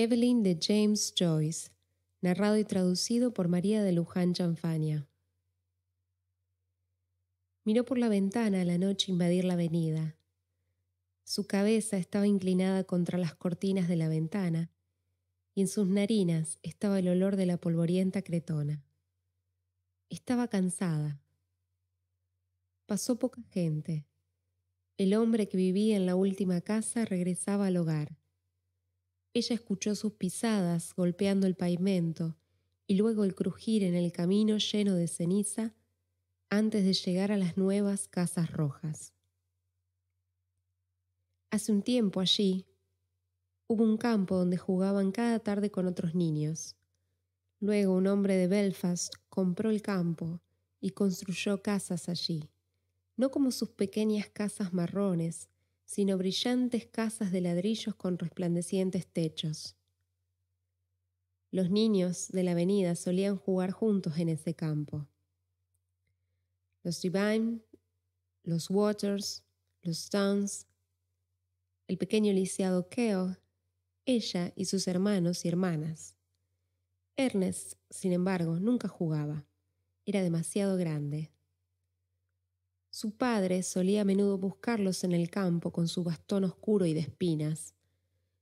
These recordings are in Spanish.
Evelyn de James Joyce, narrado y traducido por María de Luján Chanfania. Miró por la ventana a la noche invadir la avenida. Su cabeza estaba inclinada contra las cortinas de la ventana y en sus narinas estaba el olor de la polvorienta cretona. Estaba cansada. Pasó poca gente. El hombre que vivía en la última casa regresaba al hogar. Ella escuchó sus pisadas golpeando el pavimento y luego el crujir en el camino lleno de ceniza antes de llegar a las nuevas casas rojas. Hace un tiempo allí hubo un campo donde jugaban cada tarde con otros niños. Luego un hombre de Belfast compró el campo y construyó casas allí, no como sus pequeñas casas marrones, sino brillantes casas de ladrillos con resplandecientes techos. Los niños de la avenida solían jugar juntos en ese campo. Los Divine, los Waters, los Stones, el pequeño lisiado Keo, ella y sus hermanos y hermanas. Ernest, sin embargo, nunca jugaba. Era demasiado grande, su padre solía a menudo buscarlos en el campo con su bastón oscuro y de espinas,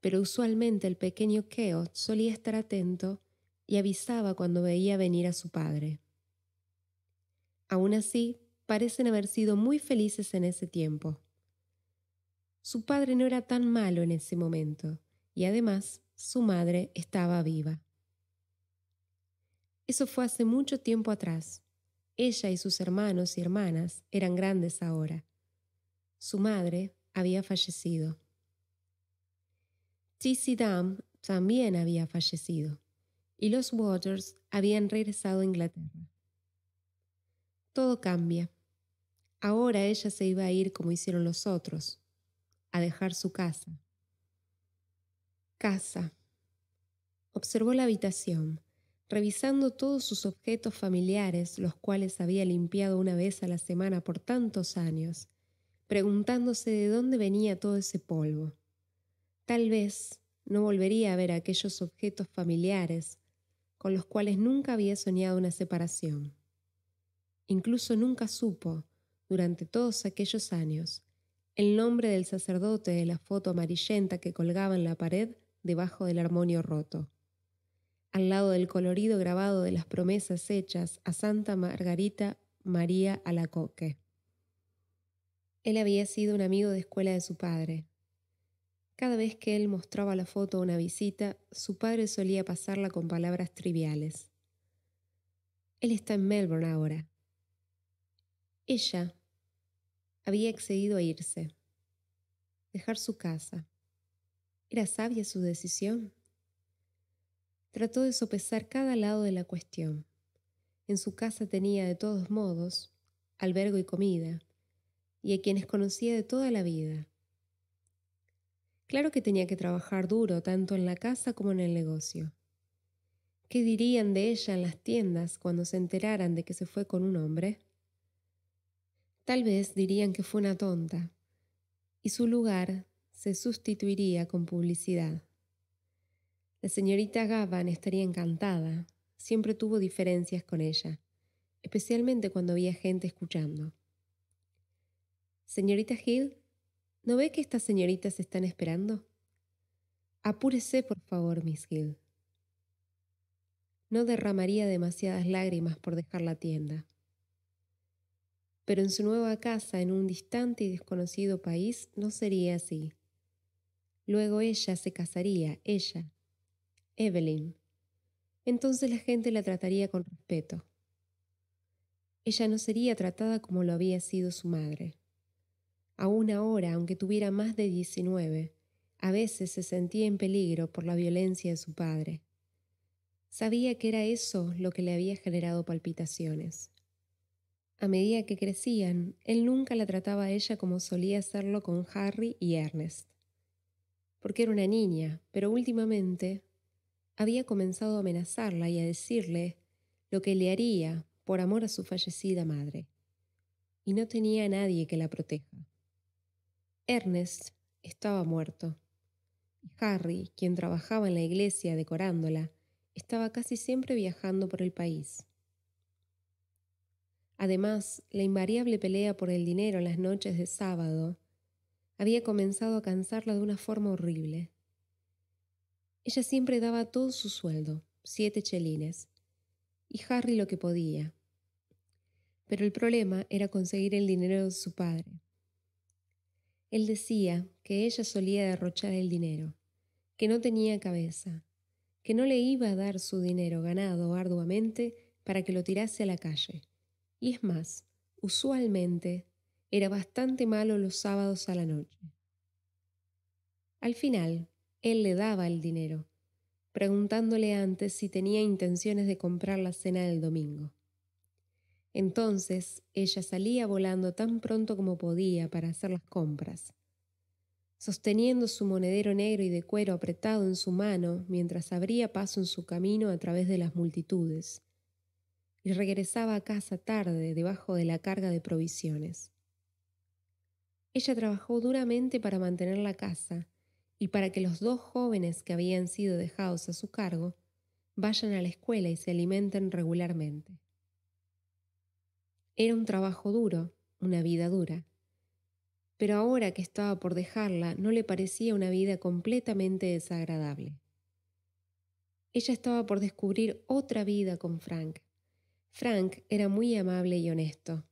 pero usualmente el pequeño Keo solía estar atento y avisaba cuando veía venir a su padre. Aún así, parecen haber sido muy felices en ese tiempo. Su padre no era tan malo en ese momento, y además su madre estaba viva. Eso fue hace mucho tiempo atrás, ella y sus hermanos y hermanas eran grandes ahora. Su madre había fallecido. Dam también había fallecido y los Waters habían regresado a Inglaterra. Todo cambia. Ahora ella se iba a ir como hicieron los otros, a dejar su casa. Casa. Observó la habitación revisando todos sus objetos familiares, los cuales había limpiado una vez a la semana por tantos años, preguntándose de dónde venía todo ese polvo. Tal vez no volvería a ver aquellos objetos familiares con los cuales nunca había soñado una separación. Incluso nunca supo, durante todos aquellos años, el nombre del sacerdote de la foto amarillenta que colgaba en la pared debajo del armonio roto al lado del colorido grabado de las promesas hechas a Santa Margarita María Alacoque. Él había sido un amigo de escuela de su padre. Cada vez que él mostraba la foto a una visita, su padre solía pasarla con palabras triviales. Él está en Melbourne ahora. Ella había excedido a irse, dejar su casa. ¿Era sabia su decisión? trató de sopesar cada lado de la cuestión. En su casa tenía de todos modos albergo y comida, y a quienes conocía de toda la vida. Claro que tenía que trabajar duro tanto en la casa como en el negocio. ¿Qué dirían de ella en las tiendas cuando se enteraran de que se fue con un hombre? Tal vez dirían que fue una tonta, y su lugar se sustituiría con publicidad. La señorita Gavan estaría encantada. Siempre tuvo diferencias con ella, especialmente cuando había gente escuchando. Señorita Hill, ¿no ve que estas señoritas están esperando? Apúrese, por favor, Miss Hill. No derramaría demasiadas lágrimas por dejar la tienda. Pero en su nueva casa, en un distante y desconocido país, no sería así. Luego ella se casaría, ella, Evelyn. Entonces la gente la trataría con respeto. Ella no sería tratada como lo había sido su madre. Aún ahora, aunque tuviera más de 19, a veces se sentía en peligro por la violencia de su padre. Sabía que era eso lo que le había generado palpitaciones. A medida que crecían, él nunca la trataba a ella como solía hacerlo con Harry y Ernest. Porque era una niña, pero últimamente había comenzado a amenazarla y a decirle lo que le haría por amor a su fallecida madre. Y no tenía a nadie que la proteja. Ernest estaba muerto. Y Harry, quien trabajaba en la iglesia decorándola, estaba casi siempre viajando por el país. Además, la invariable pelea por el dinero en las noches de sábado había comenzado a cansarla de una forma horrible. Ella siempre daba todo su sueldo, siete chelines, y Harry lo que podía. Pero el problema era conseguir el dinero de su padre. Él decía que ella solía derrochar el dinero, que no tenía cabeza, que no le iba a dar su dinero ganado arduamente para que lo tirase a la calle. Y es más, usualmente era bastante malo los sábados a la noche. Al final, él le daba el dinero, preguntándole antes si tenía intenciones de comprar la cena del domingo. Entonces ella salía volando tan pronto como podía para hacer las compras. Sosteniendo su monedero negro y de cuero apretado en su mano mientras abría paso en su camino a través de las multitudes, y regresaba a casa tarde debajo de la carga de provisiones. Ella trabajó duramente para mantener la casa y para que los dos jóvenes que habían sido dejados a su cargo vayan a la escuela y se alimenten regularmente. Era un trabajo duro, una vida dura, pero ahora que estaba por dejarla no le parecía una vida completamente desagradable. Ella estaba por descubrir otra vida con Frank. Frank era muy amable y honesto.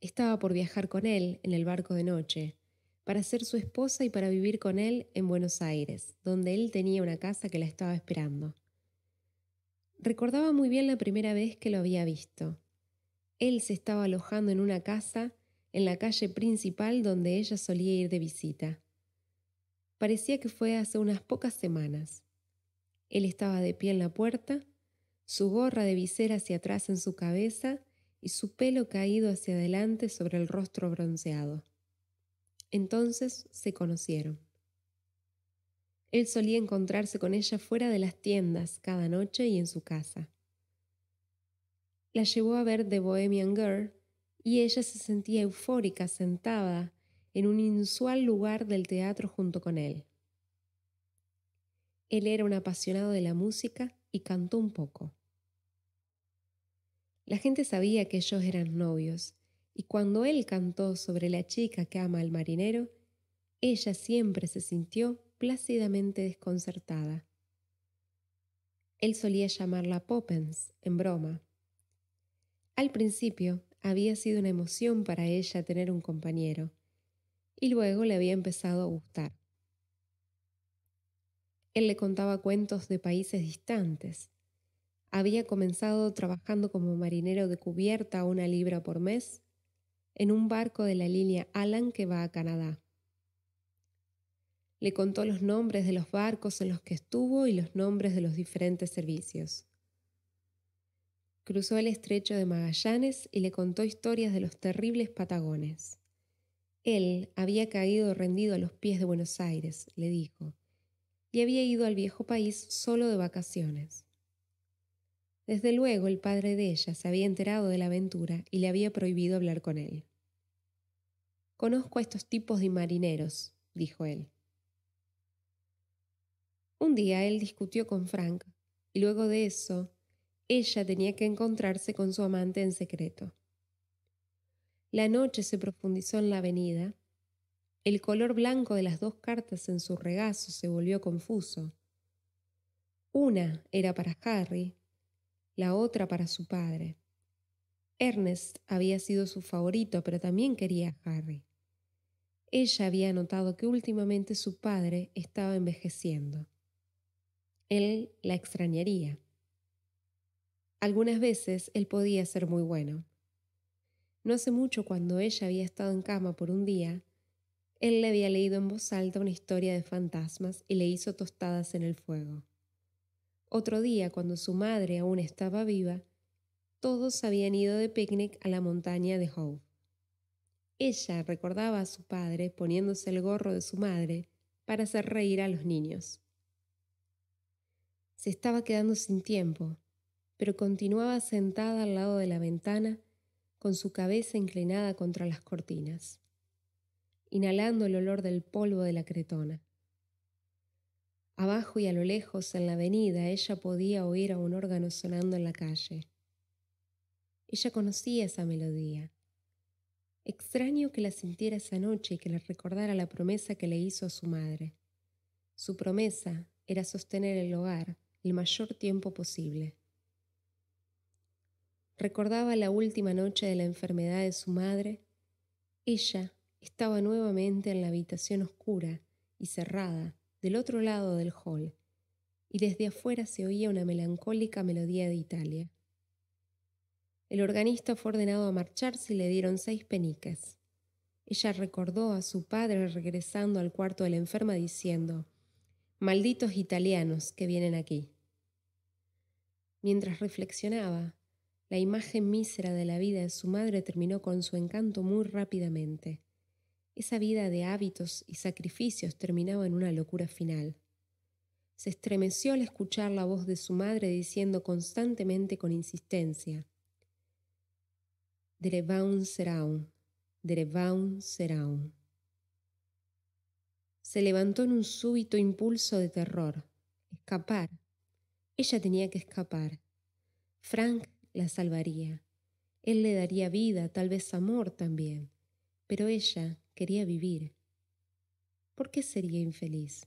Estaba por viajar con él en el barco de noche, para ser su esposa y para vivir con él en Buenos Aires, donde él tenía una casa que la estaba esperando. Recordaba muy bien la primera vez que lo había visto. Él se estaba alojando en una casa en la calle principal donde ella solía ir de visita. Parecía que fue hace unas pocas semanas. Él estaba de pie en la puerta, su gorra de visera hacia atrás en su cabeza y su pelo caído hacia adelante sobre el rostro bronceado. Entonces se conocieron. Él solía encontrarse con ella fuera de las tiendas cada noche y en su casa. La llevó a ver The Bohemian Girl y ella se sentía eufórica sentada en un insual lugar del teatro junto con él. Él era un apasionado de la música y cantó un poco. La gente sabía que ellos eran novios y cuando él cantó sobre la chica que ama al marinero, ella siempre se sintió plácidamente desconcertada. Él solía llamarla Poppens, en broma. Al principio había sido una emoción para ella tener un compañero, y luego le había empezado a gustar. Él le contaba cuentos de países distantes. Había comenzado trabajando como marinero de cubierta a una libra por mes en un barco de la línea Alan que va a Canadá. Le contó los nombres de los barcos en los que estuvo y los nombres de los diferentes servicios. Cruzó el estrecho de Magallanes y le contó historias de los terribles patagones. Él había caído rendido a los pies de Buenos Aires, le dijo, y había ido al viejo país solo de vacaciones. Desde luego el padre de ella se había enterado de la aventura y le había prohibido hablar con él. Conozco a estos tipos de marineros, dijo él. Un día él discutió con Frank, y luego de eso, ella tenía que encontrarse con su amante en secreto. La noche se profundizó en la avenida. El color blanco de las dos cartas en su regazo se volvió confuso. Una era para Harry la otra para su padre. Ernest había sido su favorito, pero también quería a Harry. Ella había notado que últimamente su padre estaba envejeciendo. Él la extrañaría. Algunas veces él podía ser muy bueno. No hace mucho cuando ella había estado en cama por un día, él le había leído en voz alta una historia de fantasmas y le hizo tostadas en el fuego. Otro día, cuando su madre aún estaba viva, todos habían ido de picnic a la montaña de Howe. Ella recordaba a su padre poniéndose el gorro de su madre para hacer reír a los niños. Se estaba quedando sin tiempo, pero continuaba sentada al lado de la ventana con su cabeza inclinada contra las cortinas, inhalando el olor del polvo de la cretona. Abajo y a lo lejos, en la avenida, ella podía oír a un órgano sonando en la calle. Ella conocía esa melodía. Extraño que la sintiera esa noche y que le recordara la promesa que le hizo a su madre. Su promesa era sostener el hogar el mayor tiempo posible. Recordaba la última noche de la enfermedad de su madre. Ella estaba nuevamente en la habitación oscura y cerrada del otro lado del hall, y desde afuera se oía una melancólica melodía de Italia. El organista fue ordenado a marcharse y le dieron seis peniques. Ella recordó a su padre regresando al cuarto de la enferma diciendo, Malditos italianos que vienen aquí. Mientras reflexionaba, la imagen mísera de la vida de su madre terminó con su encanto muy rápidamente. Esa vida de hábitos y sacrificios terminaba en una locura final. Se estremeció al escuchar la voz de su madre diciendo constantemente con insistencia, Derevaun Seraun, Derevaun Seraun. Se levantó en un súbito impulso de terror. Escapar. Ella tenía que escapar. Frank la salvaría. Él le daría vida, tal vez amor también. Pero ella, quería vivir. ¿Por qué sería infeliz?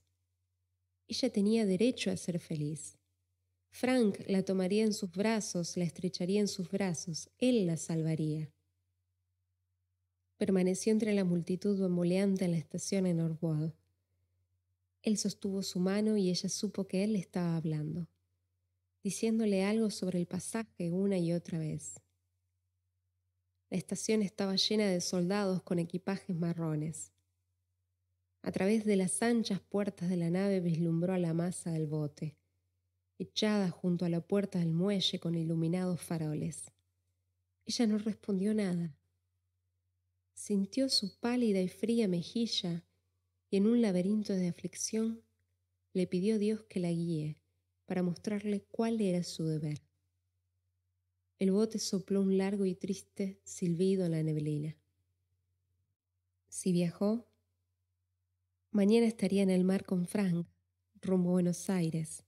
Ella tenía derecho a ser feliz. Frank la tomaría en sus brazos, la estrecharía en sus brazos, él la salvaría. Permaneció entre la multitud bamboleante en la estación en Orwell. Él sostuvo su mano y ella supo que él le estaba hablando, diciéndole algo sobre el pasaje una y otra vez. La estación estaba llena de soldados con equipajes marrones. A través de las anchas puertas de la nave vislumbró a la masa del bote, echada junto a la puerta del muelle con iluminados faroles. Ella no respondió nada. Sintió su pálida y fría mejilla y en un laberinto de aflicción le pidió a Dios que la guíe para mostrarle cuál era su deber. El bote sopló un largo y triste silbido en la neblina. Si viajó, mañana estaría en el mar con Frank, rumbo a Buenos Aires.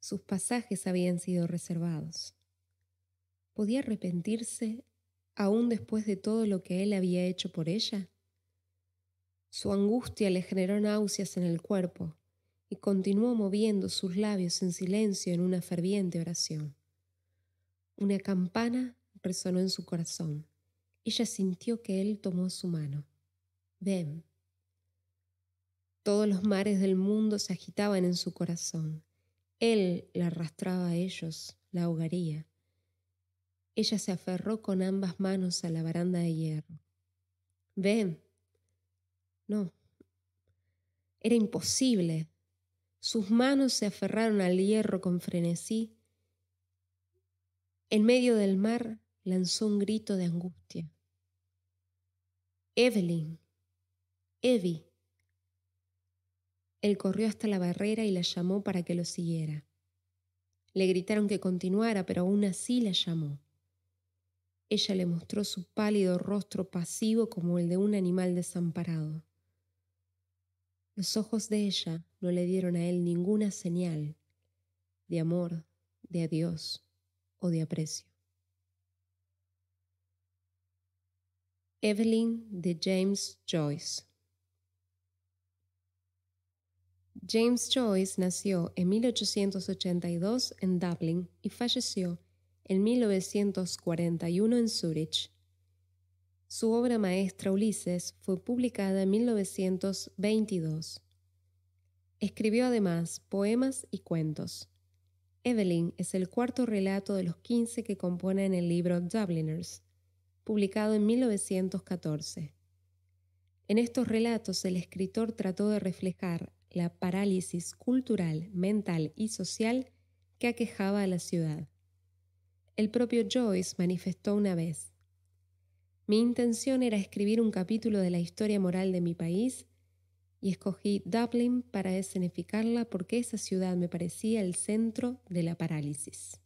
Sus pasajes habían sido reservados. ¿Podía arrepentirse aún después de todo lo que él había hecho por ella? Su angustia le generó náuseas en el cuerpo y continuó moviendo sus labios en silencio en una ferviente oración. Una campana resonó en su corazón. Ella sintió que él tomó su mano. Ven. Todos los mares del mundo se agitaban en su corazón. Él la arrastraba a ellos, la ahogaría. Ella se aferró con ambas manos a la baranda de hierro. Ven. No. Era imposible. Sus manos se aferraron al hierro con frenesí en medio del mar lanzó un grito de angustia. Evelyn, Evie. Él corrió hasta la barrera y la llamó para que lo siguiera. Le gritaron que continuara, pero aún así la llamó. Ella le mostró su pálido rostro pasivo como el de un animal desamparado. Los ojos de ella no le dieron a él ninguna señal de amor, de adiós o de aprecio. Evelyn de James Joyce James Joyce nació en 1882 en Dublin y falleció en 1941 en Zurich. Su obra maestra Ulises fue publicada en 1922. Escribió además poemas y cuentos. Evelyn es el cuarto relato de los 15 que componen el libro Dubliners, publicado en 1914. En estos relatos el escritor trató de reflejar la parálisis cultural, mental y social que aquejaba a la ciudad. El propio Joyce manifestó una vez, Mi intención era escribir un capítulo de la historia moral de mi país y escogí Dublin para escenificarla porque esa ciudad me parecía el centro de la parálisis.